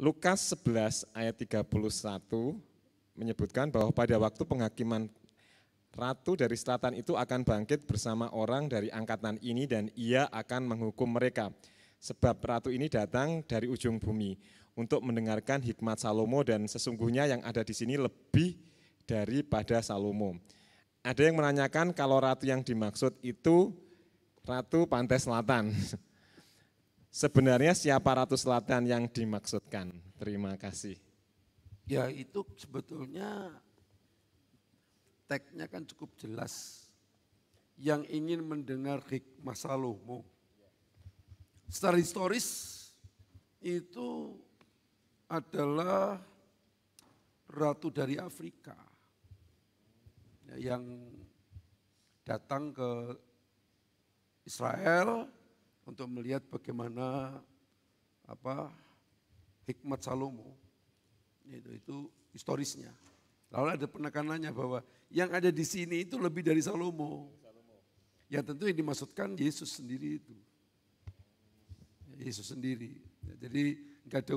Lukas 11 ayat 31 menyebutkan bahwa pada waktu penghakiman ratu dari selatan itu akan bangkit bersama orang dari angkatan ini dan ia akan menghukum mereka. Sebab ratu ini datang dari ujung bumi untuk mendengarkan hikmat Salomo dan sesungguhnya yang ada di sini lebih daripada Salomo. Ada yang menanyakan kalau ratu yang dimaksud itu ratu pantai selatan. Sebenarnya siapa Ratu Selatan yang dimaksudkan? Terima kasih. Ya itu sebetulnya teksnya kan cukup jelas. Yang ingin mendengar hikmah Salomo. Secara historis itu adalah ratu dari Afrika ya, yang datang ke Israel untuk melihat bagaimana apa hikmat Salomo itu, itu historisnya. Lalu ada penekanannya bahwa yang ada di sini itu lebih dari Salomo. Ya tentu yang dimaksudkan Yesus sendiri itu. Yesus sendiri. Jadi nggak ada